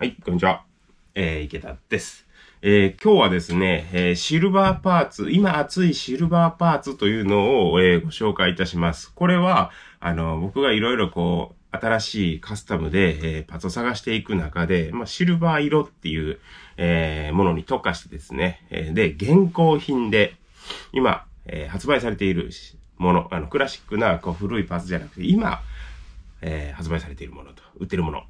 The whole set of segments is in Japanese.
はい、こんにちは。えー、池田です。えー、今日はですね、えー、シルバーパーツ、今熱いシルバーパーツというのを、えー、ご紹介いたします。これは、あの、僕がいろいろこう、新しいカスタムで、えー、パーツを探していく中で、まあ、シルバー色っていう、えー、ものに特化してですね、えー、で、現行品で、今、えー、発売されているもの、あの、クラシックなこう古いパーツじゃなくて、今、えー、発売されているものと、売ってるもの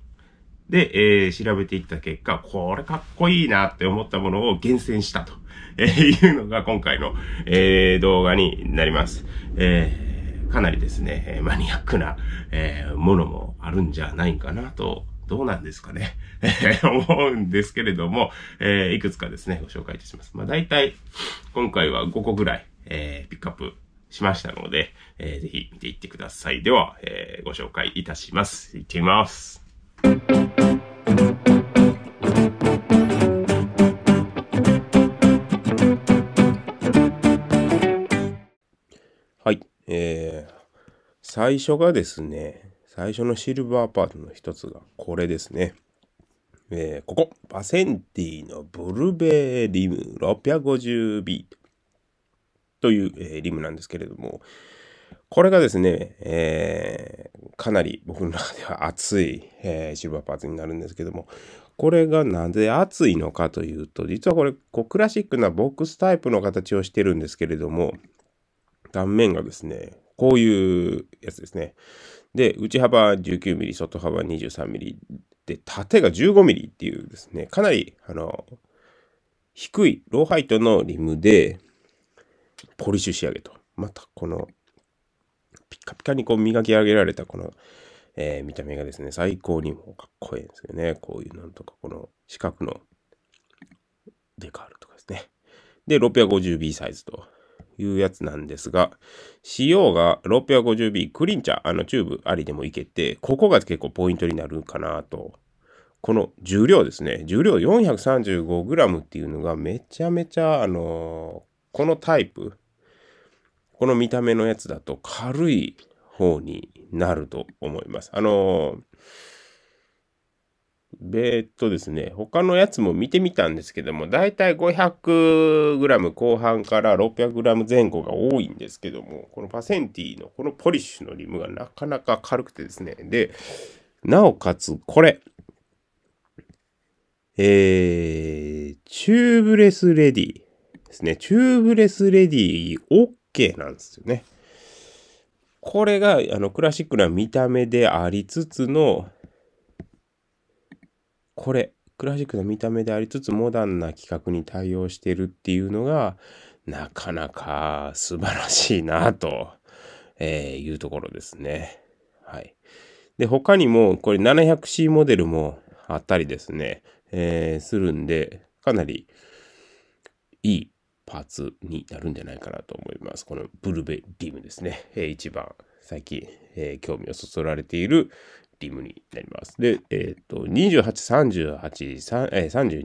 で、えー、調べていった結果、これかっこいいなって思ったものを厳選したと、えいうのが今回の、えー、動画になります。えー、かなりですね、マニアックな、えー、ものもあるんじゃないかなと、どうなんですかね、え思うんですけれども、えいくつかですね、ご紹介いたします。まあ大体、今回は5個ぐらい、えピックアップしましたので、えー、ぜひ見ていってください。では、えご紹介いたします。いってみます。はい、えー、最初がですね、最初のシルバーパートの一つがこれですね。えー、ここ、パセンティのブルベーリム 650B という、えー、リムなんですけれども、これがですね、えー、かなり僕の中では熱い、えー、シルバーパーツになるんですけども、これがなぜ熱いのかというと、実はこれ、こうクラシックなボックスタイプの形をしてるんですけれども、断面がですね、こういうやつですね。で、内幅 19mm、外幅 23mm で、縦が 15mm っていうですね、かなり、あの、低いローハイトのリムで、ポリッシュ仕上げと。またこのカピカにこう磨き上げられたこの、えー、見た目がですね、最高にもかっこいいんですよね。こういうなんとかこの四角のデカールとかですね。で、650B サイズというやつなんですが、仕様が 650B クリンチャー、あのチューブありでもいけて、ここが結構ポイントになるかなと。この重量ですね。重量 435g っていうのがめちゃめちゃ、あのー、このタイプ、この見た目のやつだと軽い方になると思います。あのー、えっとですね、他のやつも見てみたんですけども、だいたい 500g 後半から 600g 前後が多いんですけども、このパセンティのこのポリッシュのリムがなかなか軽くてですね、で、なおかつこれ、えー、チューブレスレディですね。チューブレスレディを系なんですよね。これがあのクラシックな見た目でありつつのこれクラシックな見た目でありつつモダンな企画に対応してるっていうのがなかなか素晴らしいなと、えー、いうところですね。はい。で、他にもこれ 700C モデルもあったりですね、えー、するんで、かなりいいパーツになるんじゃないかなと思います。このブルベリムですね。えー、一番最近、えー、興味をそそられているリムになります。で、えっ、と、28、38、32、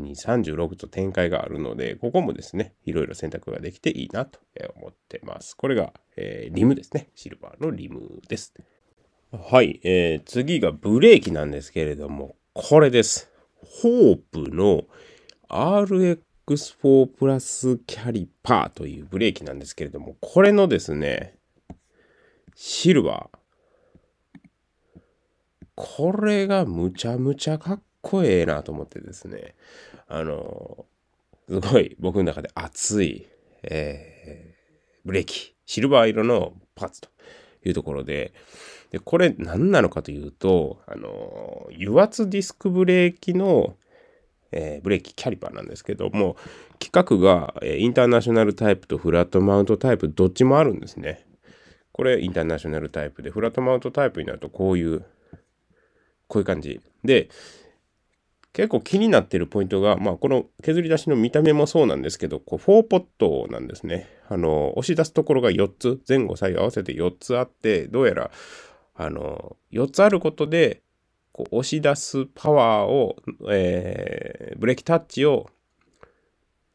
36と展開があるので、ここもですね、いろいろ選択ができていいなと思ってます。これが、えー、リムですね。シルバーのリムです。はい、えー、次がブレーキなんですけれども、これです。ホープの RX X4 プラスキャリパーというブレーキなんですけれども、これのですね、シルバー。これがむちゃむちゃかっこええなと思ってですね、あの、すごい僕の中で熱い、えー、ブレーキ、シルバー色のパーツというところで、でこれ何なのかというと、あの、油圧ディスクブレーキのえー、ブレーキキャリパーなんですけども、規格が、えインターナショナルタイプとフラットマウントタイプどっちもあるんですね。これインターナショナルタイプで、フラットマウントタイプになるとこういう、こういう感じ。で、結構気になってるポイントが、まあ、この削り出しの見た目もそうなんですけど、こう、4ポットなんですね。あの、押し出すところが4つ、前後左右合わせて4つあって、どうやら、あの、4つあることで、こう押し出すパワーを、えー、ブレーキタッチを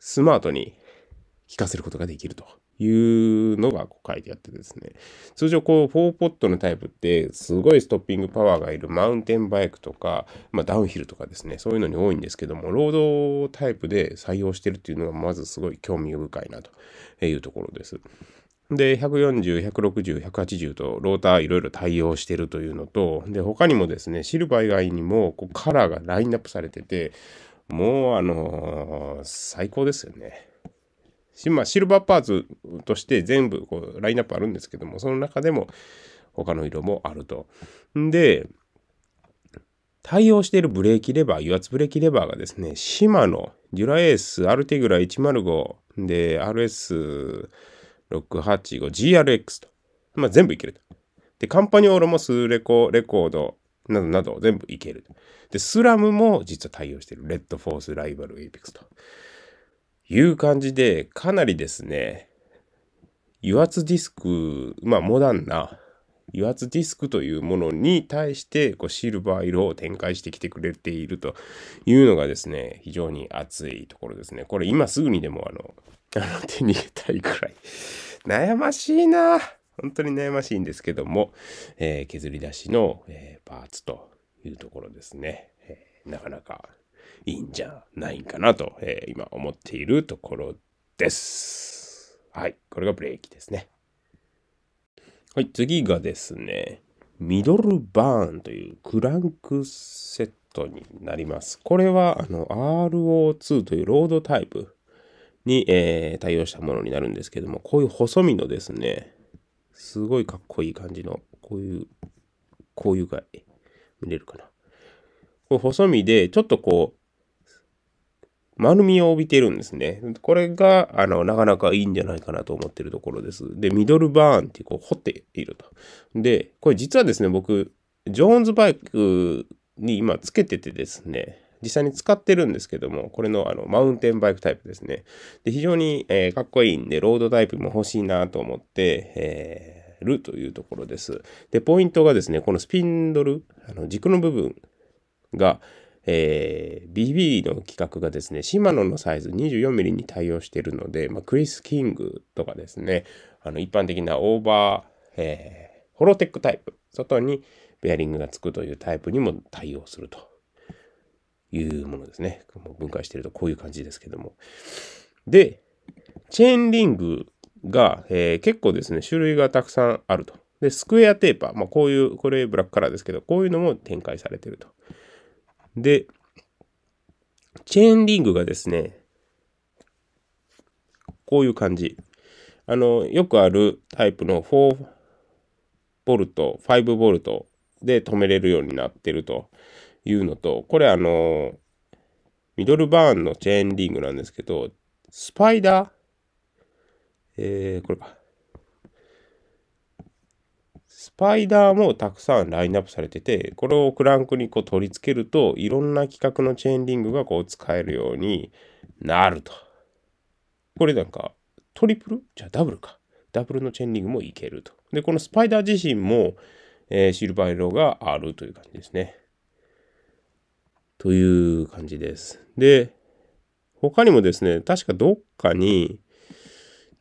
スマートに効かせることができるというのがこう書いてあってですね。通常こう4ポットのタイプってすごいストッピングパワーがいるマウンテンバイクとか、まあ、ダウンヒルとかですね、そういうのに多いんですけども、ロードタイプで採用してるっていうのがまずすごい興味深いなというところです。で、140、160、180とローターいろいろ対応してるというのと、で、他にもですね、シルバー以外にもこうカラーがラインナップされてて、もうあのー、最高ですよね。まあ、シルバーパーツとして全部こうラインナップあるんですけども、その中でも他の色もあると。んで、対応しているブレーキレバー、油圧ブレーキレバーがですね、シマのデュラエース、アルテグラ105で RS、6 8 5 g r x と。まあ、全部いけると。で、カンパニオーロもスレコ、レコード、などなど全部いける。で、スラムも実は対応してる。レッドフォース、ライバル、エイペクスと。いう感じで、かなりですね、油圧ディスク、まあ、モダンな油圧ディスクというものに対してこうシルバー色を展開してきてくれているというのがですね、非常に熱いところですね。これ今すぐにでもあのあの手に入れたいくらい。悩ましいな本当に悩ましいんですけども、えー、削り出しの、えー、パーツというところですね。えー、なかなかいいんじゃないかなと、えー、今思っているところです。はい。これがブレーキですね。はい。次がですね、ミドルバーンというクランクセットになります。これは、あの、RO2 というロードタイプに、えー、対応したものになるんですけども、こういう細身のですね、すごいかっこいい感じの、こういう、こういうが見れるかな。これ細身で、ちょっとこう、丸みを帯びてるんですね。これが、あの、なかなかいいんじゃないかなと思ってるところです。で、ミドルバーンってこう、掘っていると。で、これ実はですね、僕、ジョーンズバイクに今つけててですね、実際に使ってるんですけども、これのあのマウンテンバイクタイプですね。で非常に、えー、かっこいいんで、ロードタイプも欲しいなと思って、えーるというところです。で、ポイントがですね、このスピンドル、あの軸の部分が、えー、BB の規格がですね、シマノのサイズ 24mm に対応しているので、まあ、クリス・キングとかですね、あの一般的なオーバー、えー、ホロテックタイプ、外にベアリングがつくというタイプにも対応するというものですね。もう分解してるとこういう感じですけども。で、チェーンリングが、えー、結構ですね、種類がたくさんあると。で、スクエアテーパー、まあ、こういう、これブラックカラーですけど、こういうのも展開されてると。で、チェーンリングがですね、こういう感じ。あの、よくあるタイプの4ボルト、5ボルトで止めれるようになってると。いうのと、これあの、ミドルバーンのチェーンリングなんですけど、スパイダーえー、これか。スパイダーもたくさんラインナップされてて、これをクランクにこう取り付けると、いろんな規格のチェーンリングがこう使えるようになると。これなんか、トリプルじゃあダブルか。ダブルのチェーンリングもいけると。で、このスパイダー自身も、えー、シルバー色があるという感じですね。という感じです。で、他にもですね、確かどっかに、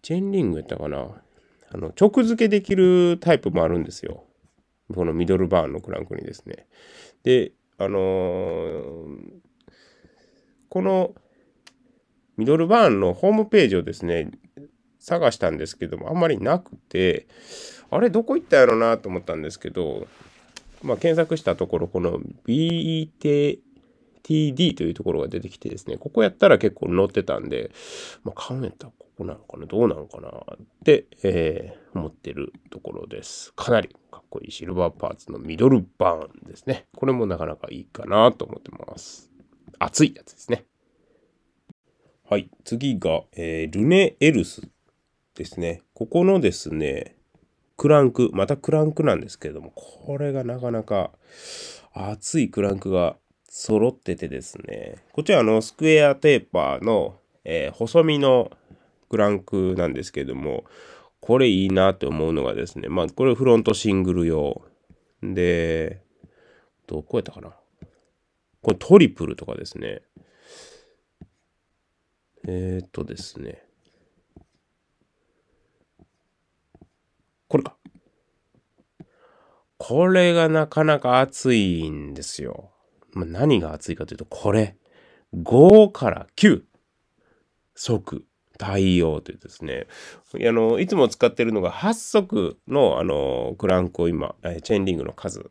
チェーンリングやったかな。あの、直付けできるタイプもあるんですよ。このミドルバーンのクランクにですね。で、あのー、このミドルバーンのホームページをですね、探したんですけども、あんまりなくて、あれ、どこ行ったやろなと思ったんですけど、まあ、検索したところ、この BT TD というところが出てきてですね、ここやったら結構乗ってたんで、まあ、買うんやったらここなのかな、どうなのかなって、えー、思ってるところです。かなりかっこいいシルバーパーツのミドルバーンですね。これもなかなかいいかなと思ってます。熱いやつですね。はい、次が、えー、ルネ・エルスですね。ここのですね、クランク、またクランクなんですけれども、これがなかなか熱いクランクが揃っててですね、こっちはあの、スクエアテーパーの、えー、細身のクランクなんですけども、これいいなって思うのがですね、まあ、これフロントシングル用。で、どこやったかなこれトリプルとかですね。えー、っとですね。これか。これがなかなか熱いんですよ。まあ、何が熱いかというと、これ、5から9、速対応というですね、あの、いつも使ってるのが8速の、あの、クランクを今、チェーンリングの数、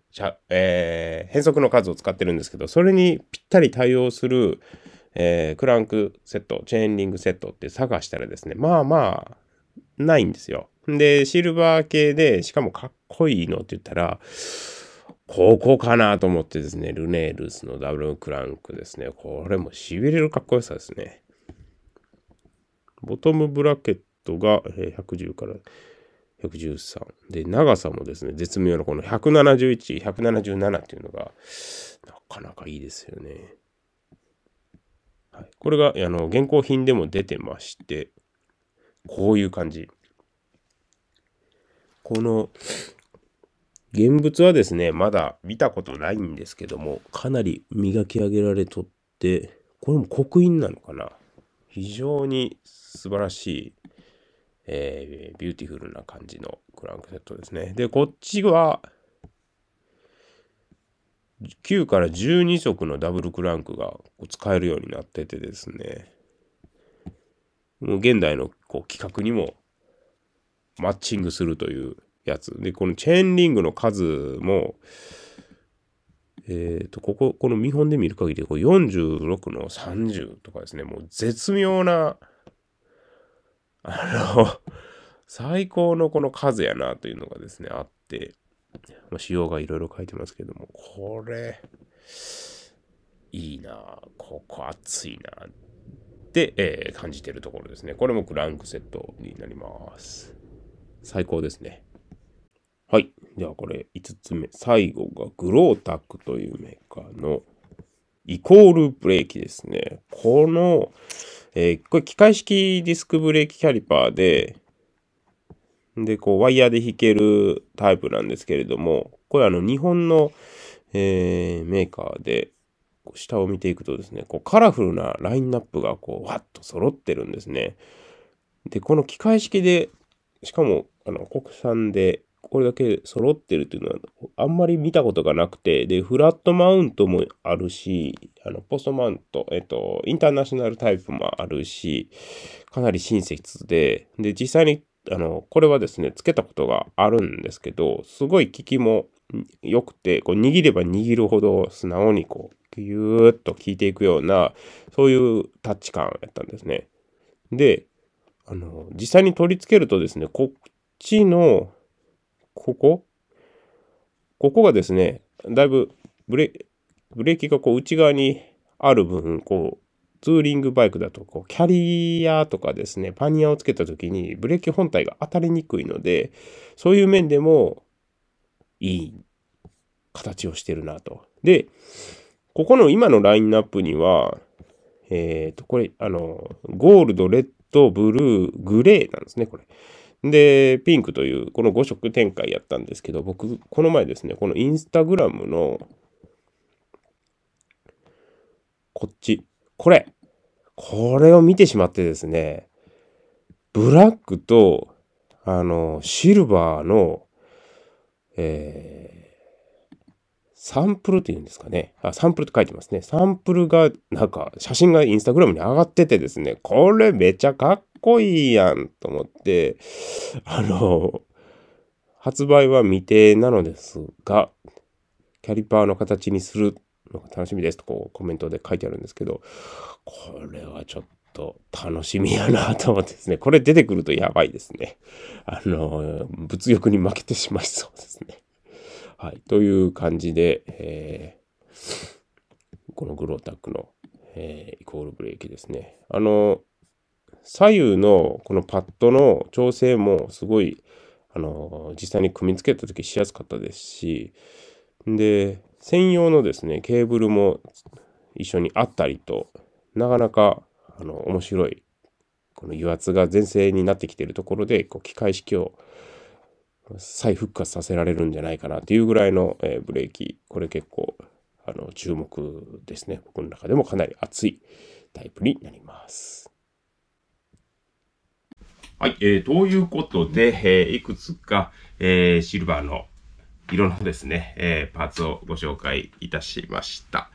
えー、変速の数を使ってるんですけど、それにぴったり対応する、えー、クランクセット、チェーンリングセットって探したらですね、まあまあ、ないんですよ。で、シルバー系で、しかもかっこいいのって言ったら、ここかなと思ってですね、ルネールスのダブルクランクですね。これもしびれるかっこよさですね。ボトムブラケットが110から113。で、長さもですね、絶妙なこの171、177っていうのが、なかなかいいですよね。はい、これが、あの、現行品でも出てまして、こういう感じ。この、現物はですね、まだ見たことないんですけども、かなり磨き上げられとって、これも刻印なのかな非常に素晴らしい、えー、ビューティフルな感じのクランクセットですね。で、こっちは、9から12足のダブルクランクが使えるようになっててですね、もう現代のこう企画にもマッチングするというやつ。で、このチェーンリングの数も、えっ、ー、と、ここ、この見本で見る限り、これ46の30とかですね、もう絶妙な、あの最高のこの数やなというのがですね、あって、まあ、仕様がいろいろ書いてますけども、これ、いいなここ熱いなって、えー、感じてるところですね。これもクランクセットになります。最高ですね。はい。ではこれ5つ目。最後がグロータックというメーカーのイコールブレーキですね。この、えー、これ機械式ディスクブレーキキャリパーで、で、こうワイヤーで弾けるタイプなんですけれども、これあの日本の、えー、メーカーで、下を見ていくとですね、こうカラフルなラインナップがこう、わっと揃ってるんですね。で、この機械式で、しかも、あの、国産でこれだけ揃ってるっていうのは、あんまり見たことがなくて、で、フラットマウントもあるし、あの、ポストマウント、えっと、インターナショナルタイプもあるし、かなり親切で、で、実際に、あの、これはですね、つけたことがあるんですけど、すごい効きも良くて、こう、握れば握るほど素直にこう、ギューッと効いていくような、そういうタッチ感やったんですね。で、あの、実際に取り付けるとですね、こっちのここここがですね、だいぶブレブレーキがこう内側にある分、こう、ツーリングバイクだと、こう、キャリアとかですね、パニアをつけた時にブレーキ本体が当たりにくいので、そういう面でもいい形をしてるなと。で、ここの今のラインナップには、えっ、ー、と、これ、あの、ゴールド、レッド、ブルー、グレーなんですね、これ。で、ピンクというこの5色展開やったんですけど、僕、この前ですね、このインスタグラムの、こっち、これ、これを見てしまってですね、ブラックと、あの、シルバーの、えーサンプルっていうんですかね。あ、サンプルって書いてますね。サンプルが、なんか、写真がインスタグラムに上がっててですね、これめちゃかっこいいやんと思って、あの、発売は未定なのですが、キャリパーの形にするのが楽しみですとこうコメントで書いてあるんですけど、これはちょっと楽しみやなと思ってですね、これ出てくるとやばいですね。あの、物欲に負けてしまいそうですね。はい。という感じで、えー、このグロータックの、えー、イコールブレーキですね。あの、左右のこのパッドの調整もすごい、あの、実際に組み付けた時しやすかったですし、で、専用のですね、ケーブルも一緒にあったりと、なかなか、あの、面白い、この油圧が前線になってきているところで、こう、機械式を再復活させられるんじゃないかなっていうぐらいの、えー、ブレーキ。これ結構、あの、注目ですね。僕の中でもかなり熱いタイプになります。はい、えー、ということで、えー、いくつか、えー、シルバーの色のですね、えー、パーツをご紹介いたしました。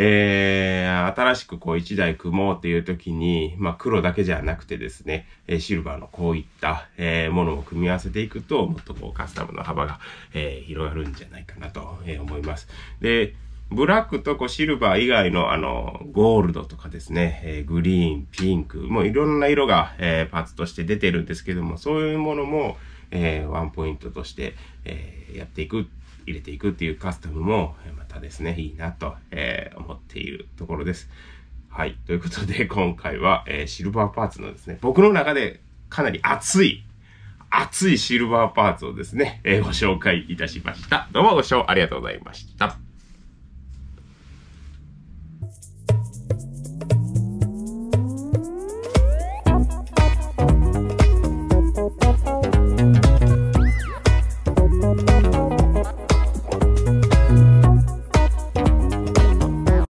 えー、新しくこう1台組もうっていう時に、まあ、黒だけじゃなくてですね、えシルバーのこういった、えものを組み合わせていくと、もっとこうカスタムの幅が、え広がるんじゃないかなと、え思います。で、ブラックとこうシルバー以外のあの、ゴールドとかですね、えグリーン、ピンク、もういろんな色が、えパーツとして出てるんですけども、そういうものも、えー、ワンポイントとして、えー、やっていくっ入れていくっていうカスタムも、またですね、いいなと、え思っているところです。はい。ということで、今回は、えシルバーパーツのですね、僕の中でかなり熱い、熱いシルバーパーツをですね、えご紹介いたしました。どうもご視聴ありがとうございました。